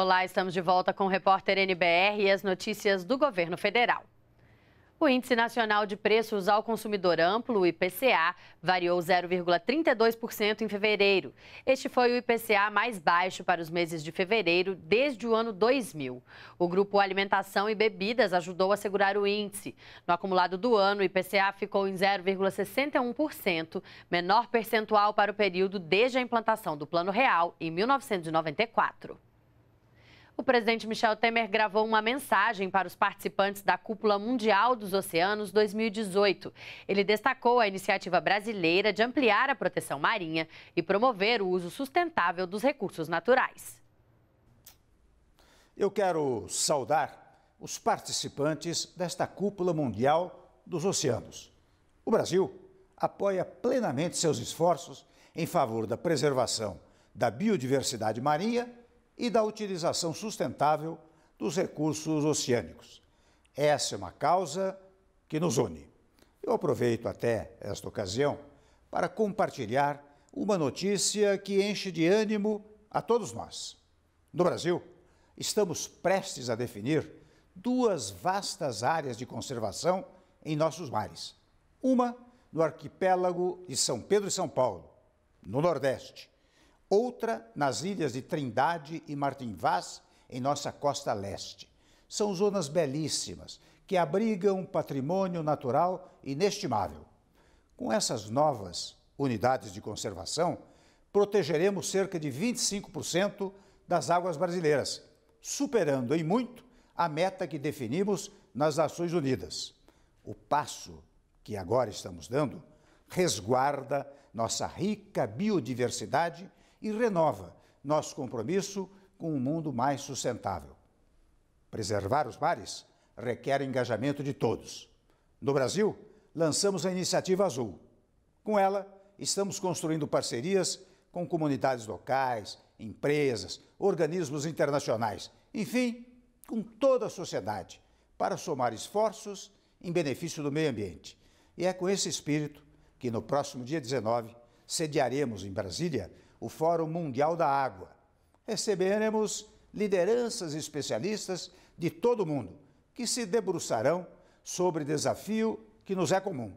Olá, estamos de volta com o repórter NBR e as notícias do governo federal. O Índice Nacional de Preços ao Consumidor Amplo, o IPCA, variou 0,32% em fevereiro. Este foi o IPCA mais baixo para os meses de fevereiro desde o ano 2000. O grupo Alimentação e Bebidas ajudou a segurar o índice. No acumulado do ano, o IPCA ficou em 0,61%, menor percentual para o período desde a implantação do Plano Real em 1994 o presidente Michel Temer gravou uma mensagem para os participantes da Cúpula Mundial dos Oceanos 2018. Ele destacou a iniciativa brasileira de ampliar a proteção marinha e promover o uso sustentável dos recursos naturais. Eu quero saudar os participantes desta Cúpula Mundial dos Oceanos. O Brasil apoia plenamente seus esforços em favor da preservação da biodiversidade marinha e da utilização sustentável dos recursos oceânicos. Essa é uma causa que nos une. Eu aproveito até esta ocasião para compartilhar uma notícia que enche de ânimo a todos nós. No Brasil, estamos prestes a definir duas vastas áreas de conservação em nossos mares. Uma no arquipélago de São Pedro e São Paulo, no Nordeste, outra nas ilhas de Trindade e Martim Vaz, em nossa costa leste. São zonas belíssimas que abrigam patrimônio natural inestimável. Com essas novas unidades de conservação, protegeremos cerca de 25% das águas brasileiras, superando em muito a meta que definimos nas Nações Unidas. O passo que agora estamos dando resguarda nossa rica biodiversidade e renova nosso compromisso com um mundo mais sustentável. Preservar os mares requer engajamento de todos. No Brasil, lançamos a Iniciativa Azul. Com ela, estamos construindo parcerias com comunidades locais, empresas, organismos internacionais, enfim, com toda a sociedade, para somar esforços em benefício do meio ambiente. E é com esse espírito que, no próximo dia 19, sediaremos em Brasília o Fórum Mundial da Água. Receberemos lideranças e especialistas de todo o mundo que se debruçarão sobre desafio que nos é comum: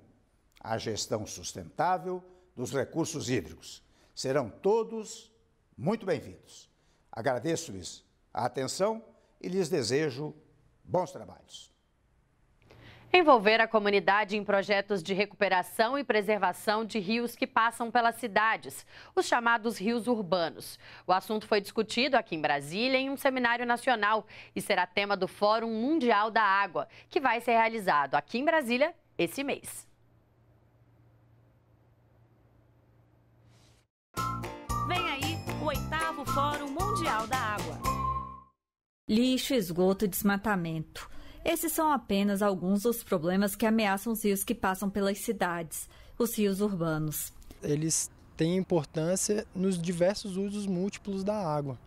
a gestão sustentável dos recursos hídricos. Serão todos muito bem-vindos. Agradeço-lhes a atenção e lhes desejo bons trabalhos. Envolver a comunidade em projetos de recuperação e preservação de rios que passam pelas cidades, os chamados rios urbanos. O assunto foi discutido aqui em Brasília em um seminário nacional e será tema do Fórum Mundial da Água, que vai ser realizado aqui em Brasília esse mês. Vem aí o oitavo Fórum Mundial da Água. Lixo, esgoto, desmatamento. Esses são apenas alguns dos problemas que ameaçam os rios que passam pelas cidades, os rios urbanos. Eles têm importância nos diversos usos múltiplos da água.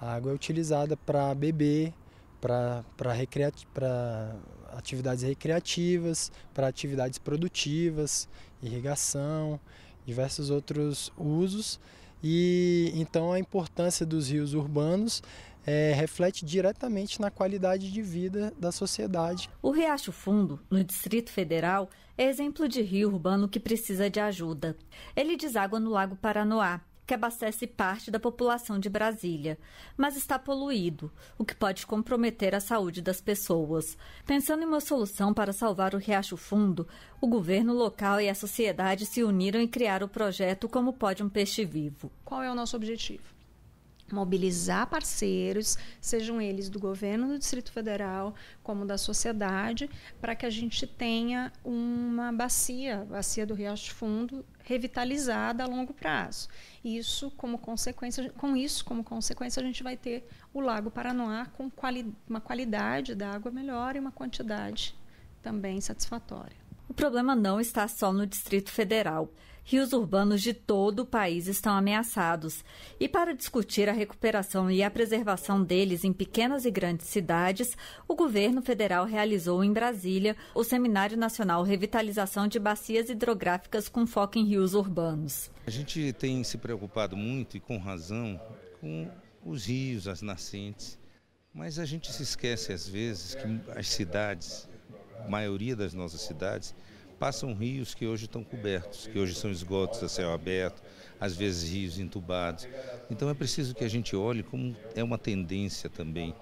A água é utilizada para beber, para recreati atividades recreativas, para atividades produtivas, irrigação, diversos outros usos. E então a importância dos rios urbanos é, reflete diretamente na qualidade de vida da sociedade. O Riacho Fundo, no Distrito Federal, é exemplo de rio urbano que precisa de ajuda. Ele deságua no Lago Paranoá, que abastece parte da população de Brasília, mas está poluído, o que pode comprometer a saúde das pessoas. Pensando em uma solução para salvar o Riacho Fundo, o governo local e a sociedade se uniram e criaram o projeto Como Pode um Peixe Vivo. Qual é o nosso objetivo? mobilizar parceiros, sejam eles do governo do Distrito Federal, como da sociedade, para que a gente tenha uma bacia, bacia do Riacho Fundo, revitalizada a longo prazo. Isso como consequência, com isso como consequência a gente vai ter o Lago Paranoá com quali uma qualidade da água melhor e uma quantidade também satisfatória. O problema não está só no Distrito Federal. Rios urbanos de todo o país estão ameaçados. E para discutir a recuperação e a preservação deles em pequenas e grandes cidades, o governo federal realizou em Brasília o Seminário Nacional Revitalização de Bacias Hidrográficas com foco em rios urbanos. A gente tem se preocupado muito e com razão com os rios, as nascentes, mas a gente se esquece às vezes que as cidades, maioria das nossas cidades, passam rios que hoje estão cobertos, que hoje são esgotos a céu aberto, às vezes rios entubados. Então é preciso que a gente olhe como é uma tendência também,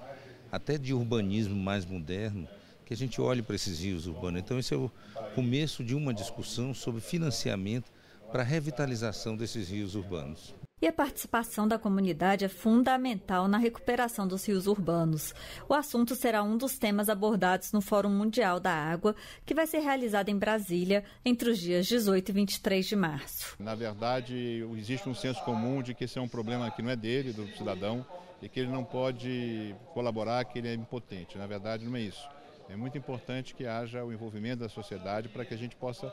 até de urbanismo mais moderno, que a gente olhe para esses rios urbanos. Então esse é o começo de uma discussão sobre financiamento para a revitalização desses rios urbanos e a participação da comunidade é fundamental na recuperação dos rios urbanos. O assunto será um dos temas abordados no Fórum Mundial da Água, que vai ser realizado em Brasília entre os dias 18 e 23 de março. Na verdade, existe um senso comum de que esse é um problema que não é dele, do cidadão, e que ele não pode colaborar, que ele é impotente. Na verdade, não é isso. É muito importante que haja o envolvimento da sociedade para que a gente possa,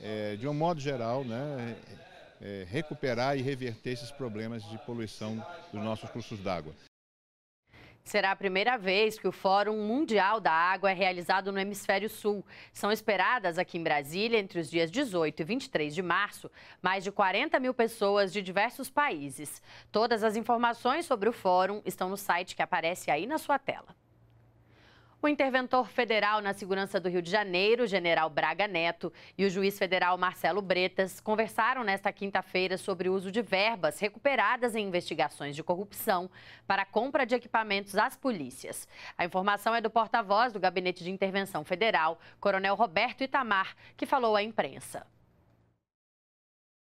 é, de um modo geral, né, é, recuperar e reverter esses problemas de poluição dos nossos cursos d'água. Será a primeira vez que o Fórum Mundial da Água é realizado no Hemisfério Sul. São esperadas aqui em Brasília, entre os dias 18 e 23 de março, mais de 40 mil pessoas de diversos países. Todas as informações sobre o fórum estão no site que aparece aí na sua tela. O interventor federal na segurança do Rio de Janeiro, general Braga Neto, e o juiz federal Marcelo Bretas conversaram nesta quinta-feira sobre o uso de verbas recuperadas em investigações de corrupção para a compra de equipamentos às polícias. A informação é do porta-voz do Gabinete de Intervenção Federal, Coronel Roberto Itamar, que falou à imprensa.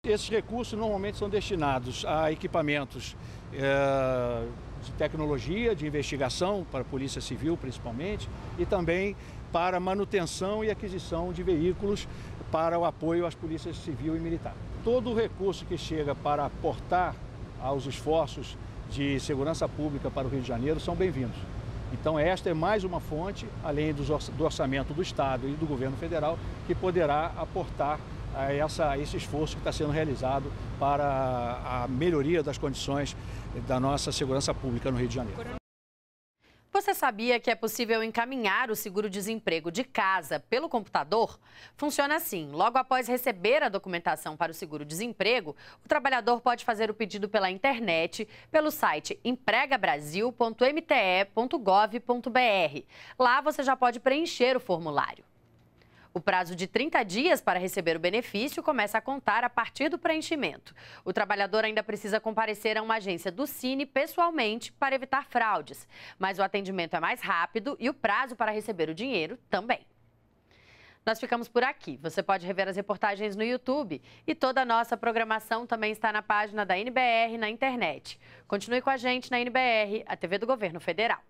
Esses recursos normalmente são destinados a equipamentos é, de tecnologia, de investigação, para a Polícia Civil principalmente, e também para manutenção e aquisição de veículos para o apoio às polícias civil e militar. Todo o recurso que chega para aportar aos esforços de segurança pública para o Rio de Janeiro são bem-vindos. Então, esta é mais uma fonte, além do orçamento do Estado e do governo federal, que poderá aportar a essa, esse esforço que está sendo realizado para a melhoria das condições da nossa segurança pública no Rio de Janeiro. Você sabia que é possível encaminhar o seguro-desemprego de casa pelo computador? Funciona assim: logo após receber a documentação para o seguro-desemprego, o trabalhador pode fazer o pedido pela internet, pelo site empregabrasil.mte.gov.br. Lá você já pode preencher o formulário. O prazo de 30 dias para receber o benefício começa a contar a partir do preenchimento. O trabalhador ainda precisa comparecer a uma agência do Cine pessoalmente para evitar fraudes, mas o atendimento é mais rápido e o prazo para receber o dinheiro também. Nós ficamos por aqui. Você pode rever as reportagens no YouTube e toda a nossa programação também está na página da NBR na internet. Continue com a gente na NBR, a TV do Governo Federal.